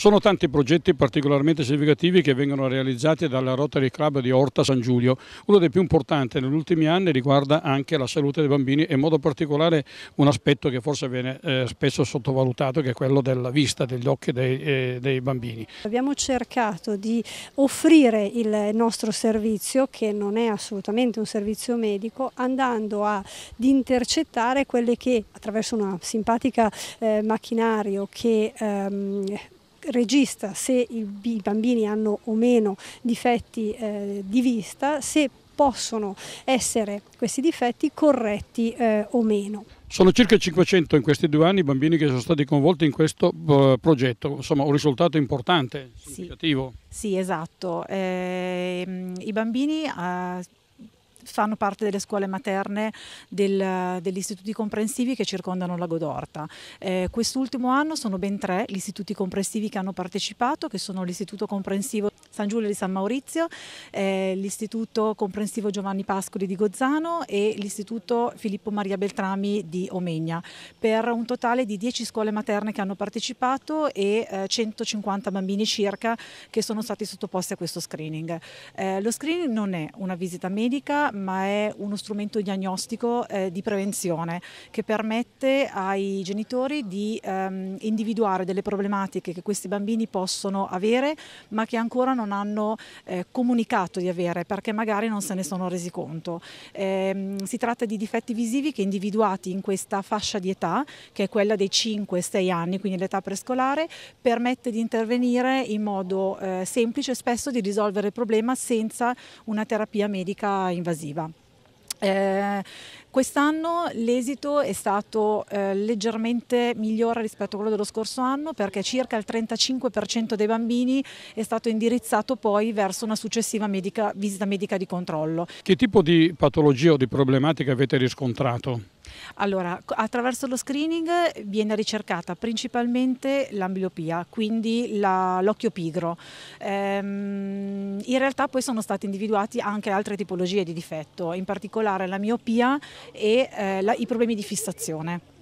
Sono tanti progetti particolarmente significativi che vengono realizzati dalla Rotary Club di Orta San Giulio. Uno dei più importanti negli ultimi anni riguarda anche la salute dei bambini e in modo particolare un aspetto che forse viene eh, spesso sottovalutato che è quello della vista, degli occhi dei, eh, dei, bambini. Abbiamo cercato di offrire il nostro servizio, che non è assolutamente un servizio medico, andando ad intercettare quelle che attraverso una simpatica eh, macchinario che ehm, registra se i bambini hanno o meno difetti eh, di vista, se possono essere questi difetti corretti eh, o meno. Sono circa 500 in questi due anni i bambini che sono stati coinvolti in questo uh, progetto, insomma un risultato importante, significativo. Sì, sì esatto. Eh, I bambini uh, fanno parte delle scuole materne del, degli istituti comprensivi che circondano Lago d'Orta. Eh, quest'ultimo anno sono ben tre gli istituti comprensivi che hanno partecipato, che sono l'istituto comprensivo San Giulio di San Maurizio, eh, l'istituto comprensivo Giovanni Pascoli di Gozzano e l'istituto Filippo Maria Beltrami di Omegna, per un totale di 10 scuole materne che hanno partecipato e eh, 150 bambini circa che sono stati sottoposti a questo screening. Eh, lo screening non è una visita medica, ma è uno strumento diagnostico eh, di prevenzione che permette ai genitori di ehm, individuare delle problematiche che questi bambini possono avere, ma che ancora non hanno eh, comunicato di avere perché magari non se ne sono resi conto. Eh, si tratta di difetti visivi che individuati in questa fascia di età, che è quella dei 5-6 anni, quindi l'età prescolare, permette di intervenire in modo eh, semplice e spesso di risolvere il problema senza una terapia medica invasiva invasiva. Eh, quest'anno l'esito è stato eh, leggermente migliore rispetto a quello dello scorso anno perché circa il 35% dei bambini è stato indirizzato poi verso una successiva medica, visita medica di controllo. Che tipo di patologia o di problematica avete riscontrato? Allora, attraverso lo screening viene ricercata principalmente l'ambliopia, quindi l'occhio pigro. Ehm, in realtà poi sono stati individuati anche altre tipologie di difetto, in particolare la miopia e eh, la, i problemi di fissazione.